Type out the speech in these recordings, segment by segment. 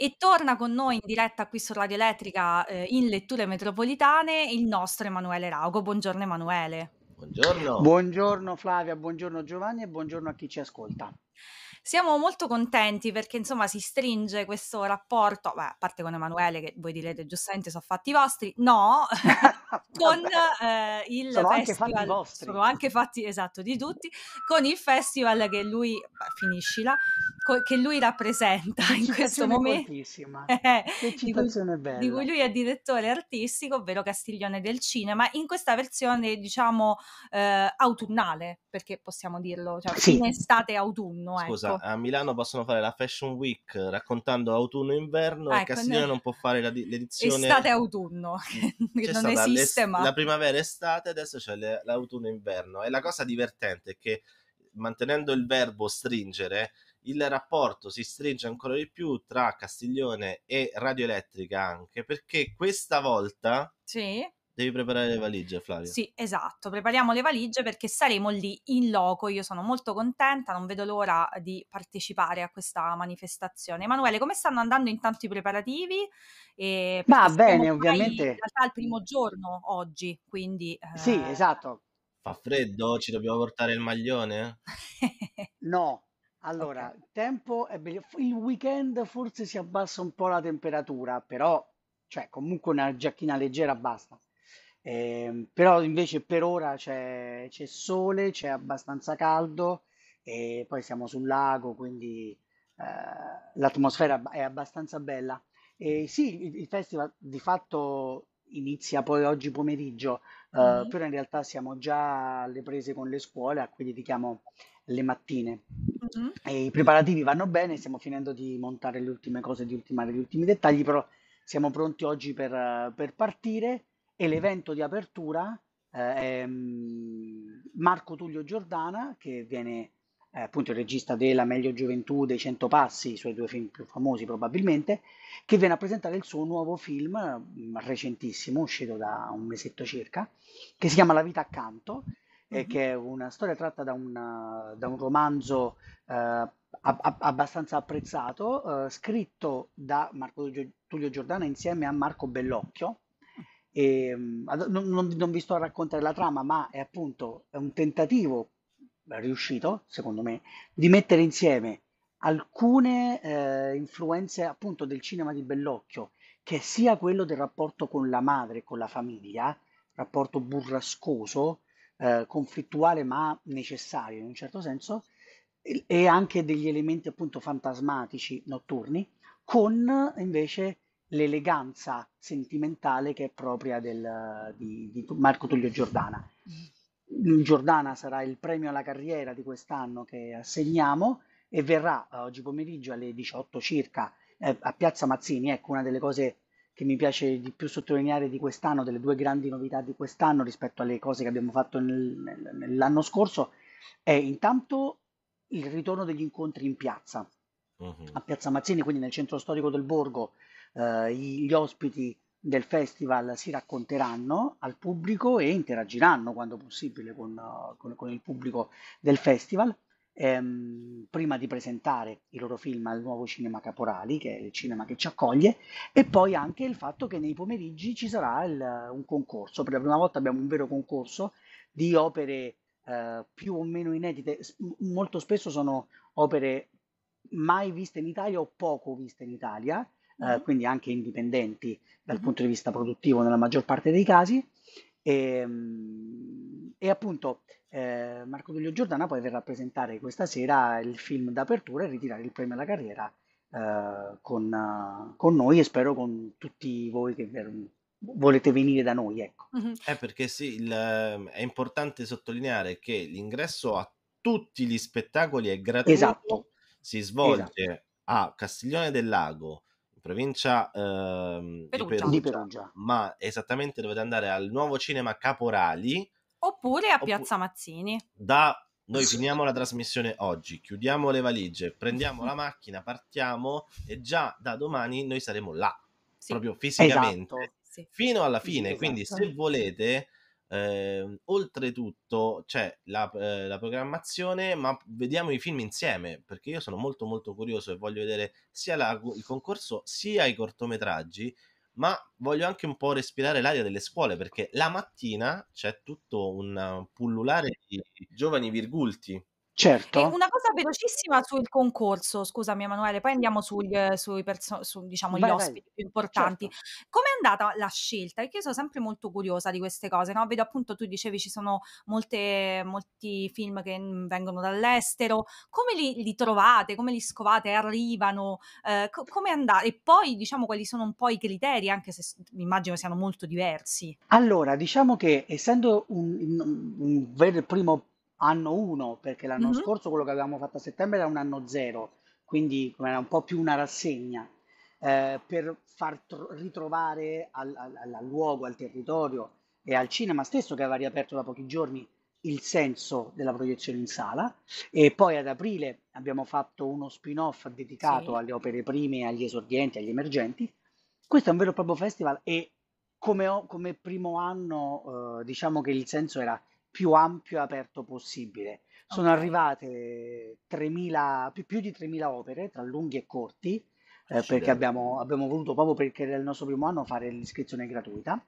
e torna con noi in diretta qui su Radio Elettrica eh, in letture metropolitane il nostro Emanuele Raugo. Buongiorno Emanuele. Buongiorno. Buongiorno Flavia, buongiorno Giovanni e buongiorno a chi ci ascolta. Siamo molto contenti perché insomma si stringe questo rapporto, beh, a parte con Emanuele che voi direte giustamente sono fatti vostri, no, con eh, il sono festival, anche vostri. sono anche fatti esatto di tutti, con il festival che lui, beh, finiscila, co- che lui rappresenta in questo momento. Eh, che citazione di bella. Di cui lui è direttore artistico, ovvero Castiglione del Cinema, in questa versione diciamo eh, autunnale, perché possiamo dirlo, cioè sì. in estate autunno. Scusa, ecco. A Milano possono fare la Fashion Week raccontando autunno-inverno e ah, ecco, e Castiglione non può fare la, l'edizione... Estate-autunno, che non esiste ma... La primavera-estate, adesso c'è le, l'autunno-inverno. E la cosa divertente è che mantenendo il verbo stringere, il rapporto si stringe ancora di più tra Castiglione e Radioelettrica anche, perché questa volta... Sì Devi preparare le valigie, Flavia. Sì, esatto, prepariamo le valigie perché saremo lì in loco. Io sono molto contenta, non vedo l'ora di partecipare a questa manifestazione. Emanuele, come stanno andando intanto i preparativi? Eh, Ma bene, ovviamente. In realtà è il primo giorno oggi, quindi... Eh... Sì, esatto. Fa freddo? Ci dobbiamo portare il maglione? no, allora, okay. il tempo è bello. Il weekend forse si abbassa un po' la temperatura, però, cioè, comunque una giacchina leggera basta. Ehm, però invece per ora c'è, sole, c'è abbastanza caldo e poi siamo sul lago, quindi eh, l'atmosfera è abbastanza bella. E sì, il, il festival di fatto inizia poi oggi pomeriggio, eh, mm-hmm. però in realtà siamo già alle prese con le scuole, a cui dedichiamo le mattine. Mm-hmm. E I preparativi vanno bene, stiamo finendo di montare le ultime cose, di ultimare gli ultimi dettagli, però siamo pronti oggi per, per partire e l'evento di apertura eh, è mm, Marco Tullio Giordana che viene eh, appunto il regista della Meglio Gioventù dei Cento Passi, i suoi due film più famosi probabilmente, che viene a presentare il suo nuovo film mm, recentissimo, uscito da un mesetto circa, che si chiama La vita accanto, mm-hmm. che è una storia tratta da, una, da un romanzo eh, ab- abbastanza apprezzato, eh, scritto da Marco Tullio Giordana insieme a Marco Bellocchio, e, ehm, non, non, non, vi sto a raccontare la trama, ma è appunto è un tentativo riuscito, secondo me, di mettere insieme alcune eh, influenze appunto del cinema di Bellocchio, che sia quello del rapporto con la madre, con la famiglia, rapporto burrascoso, eh, conflittuale ma necessario in un certo senso, e, e anche degli elementi appunto fantasmatici notturni, con invece l'eleganza sentimentale che è propria del, di, di, Marco Tullio Giordana. Mm. Giordana sarà il premio alla carriera di quest'anno che assegniamo e verrà eh, oggi pomeriggio alle 18 circa eh, a Piazza Mazzini, ecco una delle cose che mi piace di più sottolineare di quest'anno, delle due grandi novità di quest'anno rispetto alle cose che abbiamo fatto nel, nell'anno scorso, è intanto il ritorno degli incontri in piazza, mm-hmm. a Piazza Mazzini, quindi nel centro storico del borgo, eh, gli ospiti del festival si racconteranno al pubblico e interagiranno quando possibile con, eh, con, con il pubblico del festival ehm, prima di presentare i loro film al nuovo cinema Caporali, che è il cinema che ci accoglie, e poi anche il fatto che nei pomeriggi ci sarà il, un concorso. Per la prima volta abbiamo un vero concorso di opere eh, più o meno inedite, molto spesso sono opere mai viste in Italia o poco viste in Italia eh, mm-hmm. quindi anche indipendenti dal mm-hmm. punto di vista produttivo nella maggior parte dei casi. E, ehm, e appunto eh, Marco Giulio Giordana poi verrà a presentare questa sera il film d'apertura e ritirare il premio alla carriera eh, con, con, noi e spero con tutti voi che ver- volete venire da noi. Ecco. Mm-hmm. Eh perché sì, il, ehm, è importante sottolineare che l'ingresso a tutti gli spettacoli è gratuito, esatto. si svolge esatto. a Castiglione del Lago, provincia eh, Perugia. Di, Perugia, di, Perugia, ma esattamente dovete andare al nuovo cinema Caporali oppure a oppu- Piazza Mazzini. Da noi finiamo la trasmissione oggi, chiudiamo le valigie, prendiamo la macchina, partiamo e già da domani noi saremo là, sì. proprio fisicamente, esatto. fino alla fine. Sì, esatto. Quindi se volete eh, oltretutto c'è la, eh, la, programmazione, ma vediamo i film insieme perché io sono molto molto curioso e voglio vedere sia la, il concorso sia i cortometraggi, ma voglio anche un po' respirare l'aria delle scuole perché la mattina c'è tutto un pullulare di giovani virgulti Certo. E una cosa velocissima sul concorso, scusami Emanuele, poi andiamo sugli, eh, sui perso- su, diciamo, vai, ospiti vai. più importanti. Certo. Come è andata la scelta? Perché io sono sempre molto curiosa di queste cose, no? Vedo appunto, tu dicevi ci sono molte, molti film che mm, vengono dall'estero, come li, li trovate, come li scovate, arrivano, eh, co- come è andata? E poi diciamo quali sono un po' i criteri, anche se immagino siano molto diversi. Allora, diciamo che essendo un, un, un vero primo anno 1, perché l'anno mm-hmm. scorso quello che avevamo fatto a settembre era un anno 0, quindi era un po' più una rassegna, eh, per far tro- ritrovare al, al, al, luogo, al territorio e al cinema stesso che aveva riaperto da pochi giorni il senso della proiezione in sala e poi ad aprile abbiamo fatto uno spin-off dedicato sì. alle opere prime, agli esordienti, agli emergenti. Questo è un vero e proprio festival e come, ho, come primo anno eh, diciamo che il senso era più ampio e aperto possibile. Sono okay. arrivate 3.000, più, più, di 3.000 opere, tra lunghi e corti, eh, perché abbiamo, abbiamo, voluto proprio perché era il nostro primo anno fare l'iscrizione gratuita.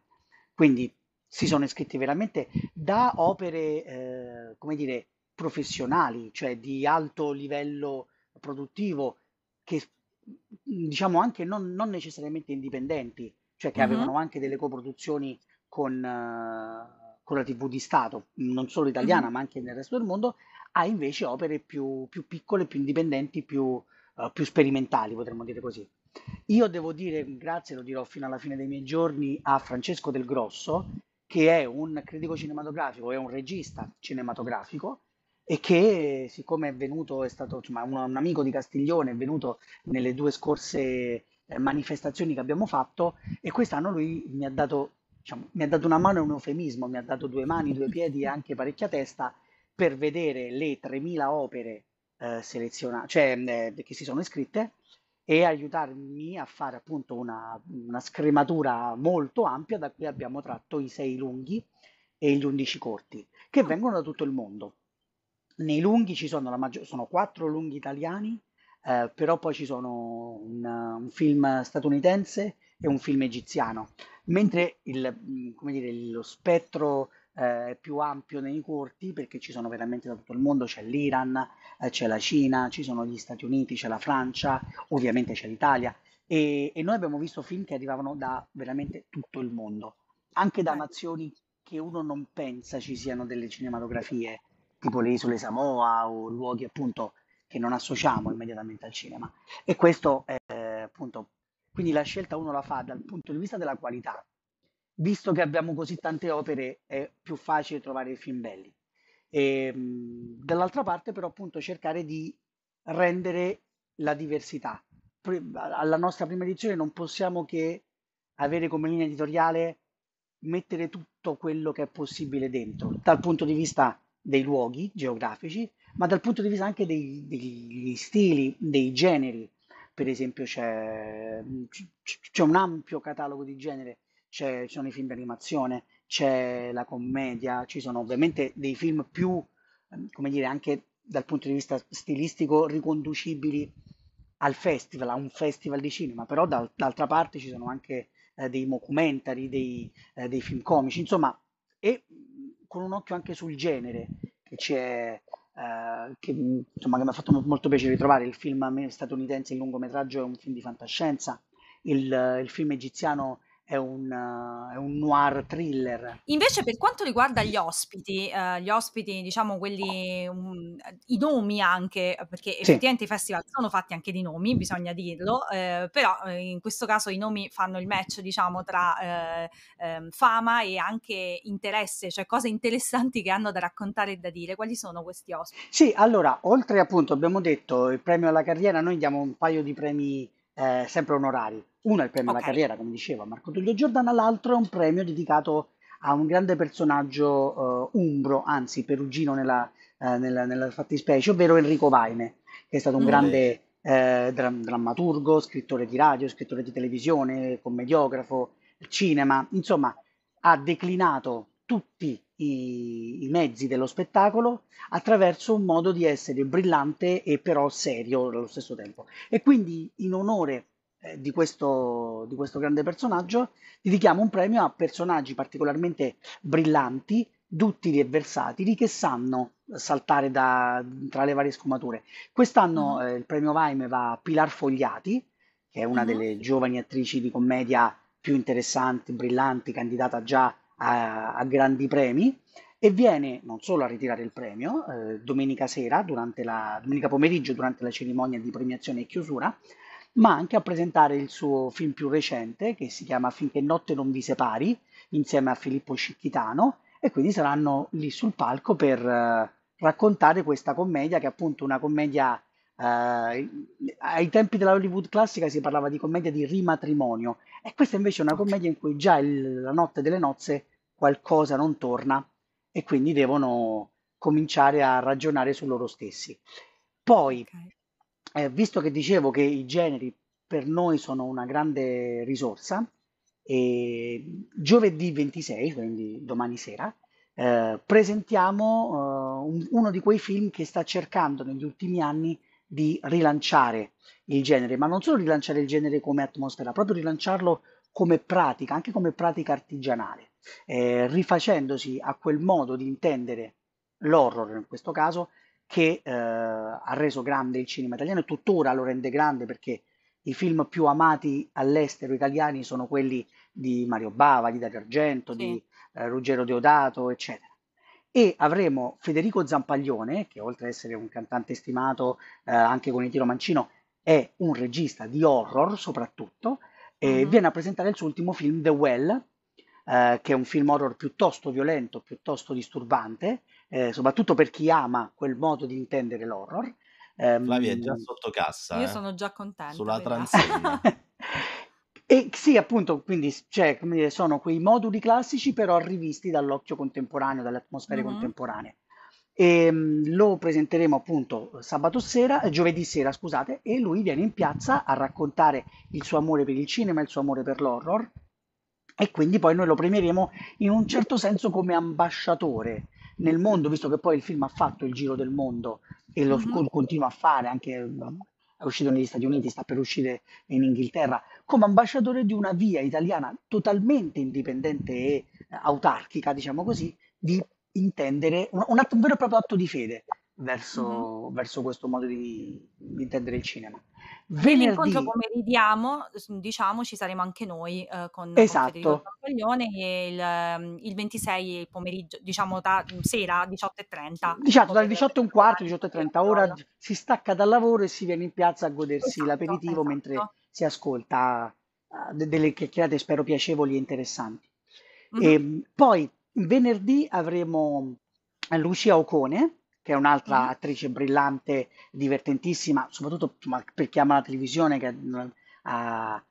Quindi si sono iscritti veramente da opere, eh, come dire, professionali, cioè di alto livello produttivo, che diciamo anche non, non necessariamente indipendenti, cioè che mm-hmm. avevano anche delle coproduzioni con... Eh, con la TV di Stato, non solo italiana mm-hmm. ma anche nel resto del mondo, ha invece opere più, più piccole, più indipendenti, più, uh, più sperimentali, potremmo dire così. Io devo dire grazie, lo dirò fino alla fine dei miei giorni, a Francesco Del Grosso, che è un critico cinematografico, è un regista cinematografico e che siccome è venuto, è stato insomma, un, un amico di Castiglione, è venuto nelle due scorse eh, manifestazioni che abbiamo fatto e quest'anno lui mi ha dato diciamo, mi ha dato una mano, è un eufemismo, mi ha dato due mani, due piedi e anche parecchia testa per vedere le 3.000 opere eh, selezionate, cioè eh, che si sono iscritte e aiutarmi a fare appunto una, una scrematura molto ampia da cui abbiamo tratto i 6 lunghi e gli 11 corti, che vengono da tutto il mondo. Nei lunghi ci sono, la maggior- sono 4 lunghi italiani, eh, però poi ci sono un, un film statunitense, è un film egiziano, mentre il, dire, lo spettro eh, più ampio nei corti, perché ci sono veramente da tutto il mondo, c'è l'Iran, eh, c'è la Cina, ci sono gli Stati Uniti, c'è la Francia, ovviamente c'è l'Italia, e, e noi abbiamo visto film che arrivavano da veramente tutto il mondo, anche da eh. nazioni che uno non pensa ci siano delle cinematografie, tipo le isole Samoa o luoghi appunto che non associamo immediatamente al cinema. E questo eh, appunto quindi la scelta uno la fa dal punto di vista della qualità. Visto che abbiamo così tante opere, è più facile trovare i film belli. E, ehm, dall'altra parte, però, appunto, cercare di rendere la diversità. Alla nostra prima edizione non possiamo che avere come linea editoriale mettere tutto quello che è possibile dentro, dal punto di vista dei luoghi geografici, ma dal punto di vista anche dei, degli stili, dei generi, per esempio c'è, mm, c'è un ampio catalogo di genere, c'è, ci sono i film di animazione, c'è la commedia, ci sono ovviamente dei film più, mm, come dire, anche dal punto di vista stilistico riconducibili al festival, a un festival di cinema, però dal, d'altra parte ci sono anche eh, dei documentari, dei, eh, dei, film comici, insomma, e mm, con un occhio anche sul genere che c'è eh, che, insomma, che mi ha fatto molto piacere ritrovare. Il film statunitense, il lungometraggio, è un film di fantascienza. Il, il film egiziano è un, uh, è un, noir thriller. Invece, per quanto riguarda gli ospiti, uh, gli ospiti, diciamo quelli, um, i nomi anche, perché sì. effettivamente i festival sono fatti anche di nomi, bisogna dirlo, eh, però eh, in questo caso i nomi fanno il match, diciamo, tra eh, ehm, fama e anche interesse, cioè cose interessanti che hanno da raccontare e da dire. Quali sono questi ospiti? Sì, allora, oltre appunto, abbiamo detto il premio alla carriera, noi diamo un paio di premi eh, sempre onorari. Uno è il premio okay. alla carriera, come diceva Marco Tullio Giordana, l'altro è un premio dedicato a un grande personaggio eh, umbro, anzi perugino nella, eh, nella, nella, fattispecie, ovvero Enrico Vaime, che è stato un mm. grande eh, dra- drammaturgo, scrittore di radio, scrittore di televisione, commediografo, cinema, insomma ha declinato tutti i, i mezzi dello spettacolo attraverso un modo di essere brillante e però serio allo stesso tempo. E quindi in onore eh, di questo, di questo, grande personaggio, dedichiamo un premio a personaggi particolarmente brillanti, duttili e versatili che sanno saltare da, tra le varie sfumature. Quest'anno mm. eh, il premio Vaime va a Pilar Fogliati, che è una mm. delle giovani attrici di commedia più interessanti, brillanti, candidata già a, a grandi premi e viene non solo a ritirare il premio eh, domenica sera, durante la, domenica pomeriggio durante la cerimonia di premiazione e chiusura, ma anche a presentare il suo film più recente che si chiama Finché notte non vi separi insieme a Filippo Scicchitano e quindi saranno lì sul palco per eh, raccontare questa commedia che è appunto una commedia eh, ai tempi della Hollywood classica si parlava di commedia di rimatrimonio e questa invece è una commedia in cui già il, la notte delle nozze qualcosa non torna e quindi devono cominciare a ragionare su loro stessi. Poi, okay. eh, visto che dicevo che i generi per noi sono una grande risorsa, e giovedì 26, quindi domani sera, eh, presentiamo eh, un, uno di quei film che sta cercando negli ultimi anni di rilanciare il genere, ma non solo rilanciare il genere come atmosfera, proprio rilanciarlo come pratica, anche come pratica artigianale eh, rifacendosi a quel modo di intendere l'horror in questo caso che eh, ha reso grande il cinema italiano e tuttora lo rende grande perché i film più amati all'estero italiani sono quelli di Mario Bava, di Dario Argento, sì. di eh, Ruggero Deodato, eccetera. E avremo Federico Zampaglione, che oltre ad essere un cantante stimato eh, anche con il tiro mancino, è un regista di horror soprattutto, e mm-hmm. viene a presentare il suo ultimo film, The Well, eh, che è un film horror piuttosto violento, piuttosto disturbante, eh, soprattutto per chi ama quel modo di intendere l'horror. Ehm, Flavia è già sotto cassa. Io eh, sono già contento. Sulla transegna. E sì, appunto, quindi cioè, dire, sono quei moduli classici però rivisti dall'occhio contemporaneo, dalle atmosfere mm-hmm. contemporanee. E, ehm, lo presenteremo appunto sabato sera, eh, giovedì sera, scusate, e lui viene in piazza a raccontare il suo amore per il cinema, il suo amore per l'horror, e quindi poi noi lo premieremo in un certo senso come ambasciatore nel mondo, visto che poi il film ha fatto il giro del mondo e lo mm-hmm. continua a fare, anche è uscito negli Stati Uniti, sta per uscire in Inghilterra, come ambasciatore di una via italiana totalmente indipendente e eh, autarchica, diciamo così, di intendere un, un, atto, un vero e proprio atto di fede verso, mm-hmm. verso questo modo di, di, intendere il cinema. Venerdì... Nell'incontro come diciamo, ci saremo anche noi eh, con, esatto. Con il, ehm, il, 26 pomeriggio, diciamo da mm, sera 18.30. Diciamo dalle 18 e un quarto, 18.30, ora si stacca dal lavoro e si viene in piazza a godersi esatto, l'aperitivo esatto. mentre si ascolta uh, delle chiacchierate spero piacevoli e interessanti. Mm-hmm. E, ehm, poi venerdì avremo Lucia Ocone, che è un'altra mm-hmm. attrice brillante, divertentissima, soprattutto per chi ama la televisione, che mm, ha,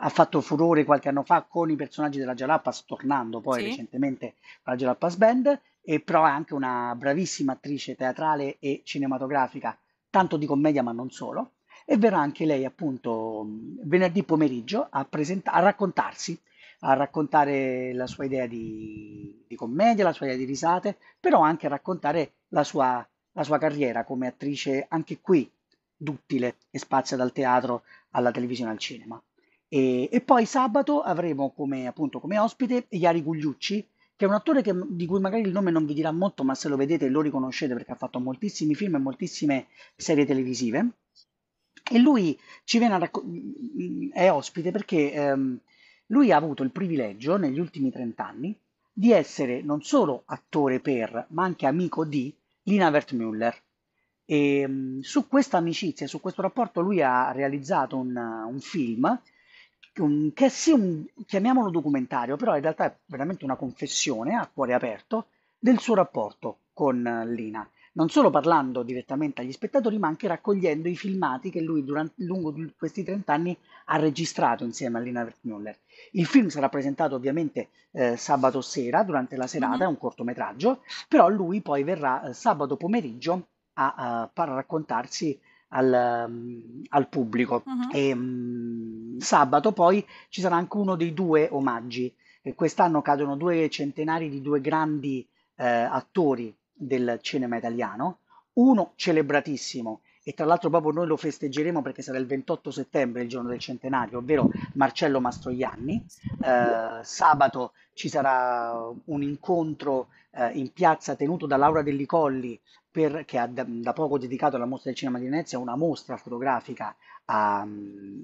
ha, fatto furore qualche anno fa con i personaggi della Jalapas, tornando poi sì. recentemente la Jalapas Band, e però è anche una bravissima attrice teatrale e cinematografica, tanto di commedia ma non solo, e verrà anche lei appunto mm, venerdì pomeriggio a, present- a raccontarsi a raccontare la sua idea di, di, commedia, la sua idea di risate, però anche a raccontare la sua, la sua carriera come attrice, anche qui duttile, che spazia dal teatro alla televisione al cinema. E, e, poi sabato avremo come, appunto, come ospite Iari Gugliucci, che è un attore che, di cui magari il nome non vi dirà molto, ma se lo vedete lo riconoscete perché ha fatto moltissimi film e moltissime serie televisive. E lui ci viene a racco- è ospite perché ehm, lui ha avuto il privilegio, negli ultimi 30 anni di essere non solo attore per, ma anche amico di Lina Wertmüller. E mm, su questa amicizia, su questo rapporto, lui ha realizzato un, un film un, che è sì un, chiamiamolo documentario, però in realtà è veramente una confessione a cuore aperto del suo rapporto con Lina non solo parlando direttamente agli spettatori, ma anche raccogliendo i filmati che lui durante, lungo questi 30 anni ha registrato insieme a Lina Wertmüller. Il film sarà presentato ovviamente eh, sabato sera durante la serata, mm-hmm. è un cortometraggio, però lui poi verrà eh, sabato pomeriggio a, a, a raccontarsi al, um, al pubblico. Mm-hmm. E, um, sabato poi ci sarà anche uno dei due omaggi. E quest'anno cadono due centenari di due grandi eh, attori del cinema italiano, uno celebratissimo e tra l'altro proprio noi lo festeggeremo perché sarà il 28 settembre, il giorno del centenario, ovvero Marcello Mastroianni. Eh, sabato ci sarà un incontro eh, in piazza tenuto da Laura Delli per, che ha da, da, poco dedicato alla mostra del cinema di Venezia una mostra fotografica a,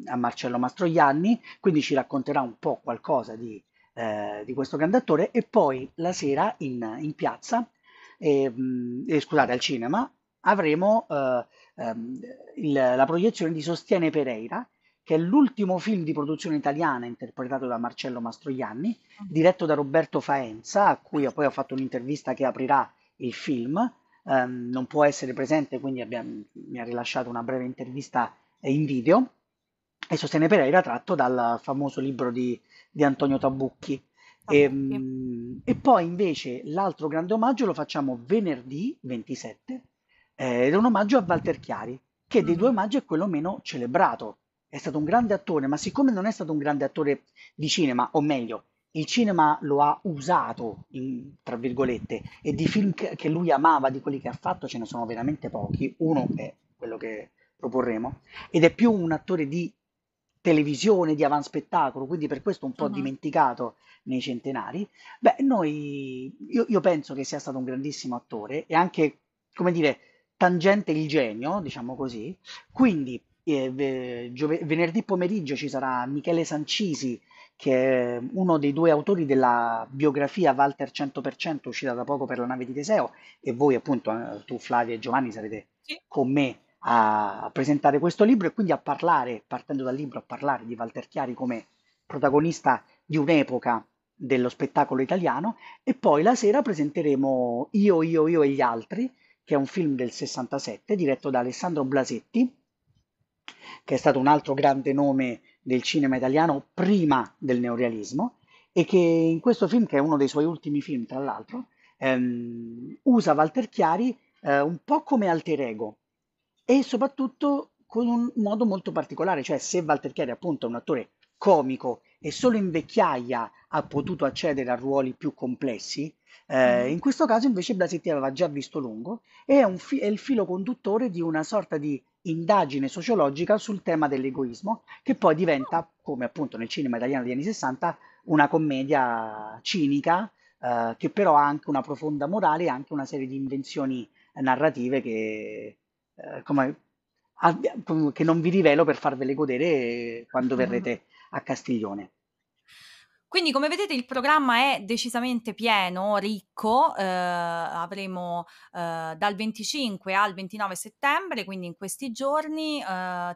a Marcello Mastroianni, quindi ci racconterà un po' qualcosa di, eh, di questo cantautore e poi la sera in, in piazza e, eh, scusate, al cinema, avremo eh, ehm, il, la proiezione di Sostiene Pereira, che è l'ultimo film di produzione italiana interpretato da Marcello Mastroianni, mm. diretto da Roberto Faenza, a cui poi ho fatto un'intervista che aprirà il film. Um, non può essere presente, quindi abbiamo, mi ha rilasciato una breve intervista eh, in video. E Sostiene Pereira tratto dal famoso libro di, di Antonio Tabucchi. E, ehm, e, poi invece l'altro grande omaggio lo facciamo venerdì 27, eh, è un omaggio a Walter Chiari, che dei mm. due omaggi è quello meno celebrato. È stato un grande attore, ma siccome non è stato un grande attore di cinema, o meglio, il cinema lo ha usato, in, tra virgolette, e di film che lui amava, di quelli che ha fatto, ce ne sono veramente pochi. Uno è quello che proporremo, ed è più un attore di televisione di avanspettacolo, quindi per questo un po' uh-huh. dimenticato nei centenari. Beh, noi, io, io, penso che sia stato un grandissimo attore e anche, come dire, tangente il genio, diciamo così. Quindi, eh, giove- venerdì pomeriggio ci sarà Michele Sancisi, che è uno dei due autori della biografia Walter 100%, uscita da poco per la nave di Teseo, e voi appunto, eh, tu Flavia e Giovanni, sarete sì. con me a presentare questo libro e quindi a parlare, partendo dal libro, a parlare di Walter Chiari come protagonista di un'epoca dello spettacolo italiano e poi la sera presenteremo Io, Io, Io e gli altri, che è un film del 67 diretto da Alessandro Blasetti, che è stato un altro grande nome del cinema italiano prima del neorealismo e che in questo film, che è uno dei suoi ultimi film tra l'altro, ehm, usa Walter Chiari eh, un po' come alter ego, e soprattutto con un modo molto particolare, cioè se Walter Chiari appunto è un attore comico e solo in vecchiaia ha potuto accedere a ruoli più complessi, eh, mm. in questo caso invece Blasetti aveva già visto lungo e è, fi- è, il filo conduttore di una sorta di indagine sociologica sul tema dell'egoismo, che poi diventa, come appunto nel cinema italiano degli anni 60, una commedia cinica, eh, che però ha anche una profonda morale e anche una serie di invenzioni narrative che eh, come, che non vi rivelo per farvele godere eh, quando mm-hmm. verrete a Castiglione. Quindi, come vedete, il programma è decisamente pieno, ricco. Eh, avremo eh, dal 25 al 29 settembre, quindi in questi giorni, eh,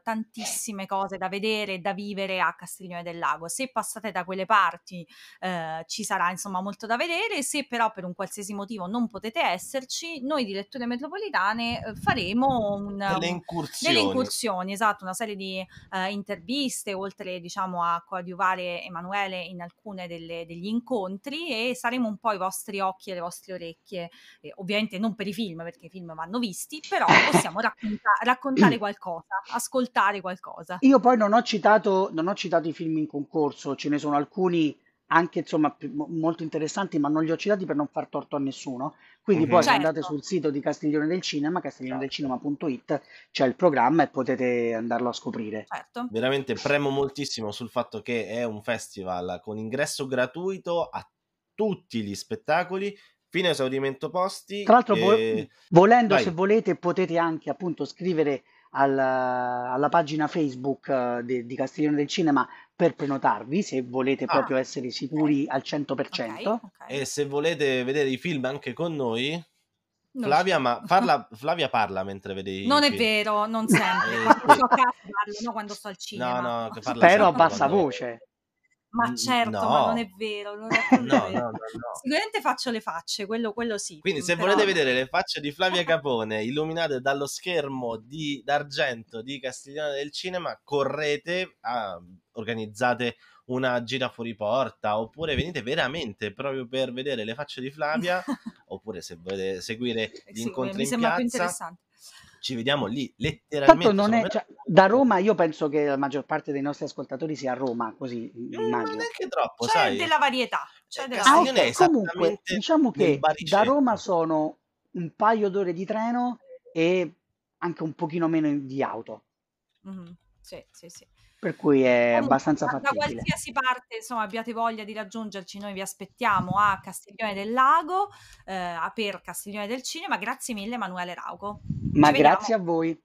tantissime cose da vedere e da vivere a Castiglione del Lago. Se passate da quelle parti eh, ci sarà insomma molto da vedere. Se però per un qualsiasi motivo non potete esserci, noi di Letture Metropolitane eh, faremo un, delle, incursioni. delle incursioni, esatto, una serie di eh, interviste, oltre diciamo a coadiuvare Emanuele in alcuni alcuni degli incontri e saremo un po' i vostri occhi e le vostre orecchie, eh, ovviamente non per i film perché i film vanno visti, però possiamo racconta- raccontare qualcosa, ascoltare qualcosa. Io poi non ho, citato, non ho citato i film in concorso, ce ne sono alcuni anche insomma molto interessanti, ma non li ho citati per non far torto a nessuno. Quindi mm-hmm. poi certo. andate sul sito di Castiglione del Cinema, castiglionedelcinema.it, c'è il programma e potete andarlo a scoprire. Certo. Veramente premo moltissimo sul fatto che è un festival con ingresso gratuito a tutti gli spettacoli Fine a esaurimento posti. Tra l'altro, e... volendo, Vai. se volete, potete anche appunto scrivere alla, alla pagina Facebook eh, de, di Castiglione del Cinema per prenotarvi se volete ah, proprio essere sicuri okay. al 100%. Okay, okay. E se volete vedere i film anche con noi, non Flavia, ma parla, Flavia parla mentre film. Non è vero, non sempre. Eh, sì. parlo, no, quando sto al cinema. No, no, parla Però a bassa voce. Ma certo, no. ma non è vero. Non è no, vero. No, Sicuramente faccio le facce, quello, quello sì. Quindi, mm, se però... volete vedere le facce di Flavia Capone illuminate dallo schermo di, d'argento di Castiglione del Cinema, correte, a, mm, organizzate una gira fuori porta oppure venite veramente proprio per vedere le facce di Flavia oppure se volete seguire eh, gli sì, incontri in piazza ci vediamo lì letteralmente non è, cioè, da Roma io penso che la maggior parte dei nostri ascoltatori sia a Roma, così non mm, immagino. Non è che troppo, C'è sai. della varietà. C'è della... Ah, okay. Comunque, diciamo che da Roma sono un paio d'ore di treno e anche un pochino meno di auto. Mm-hmm. Sì, sì, sì. Per cui è Comunque, abbastanza fattibile. Da qualsiasi parte, insomma, abbiate voglia di raggiungerci, noi vi aspettiamo a Castiglione del Lago, eh, per Castiglione del Cinema. Grazie mille Emanuele Rauco. Ci Ma vediamo. grazie a voi.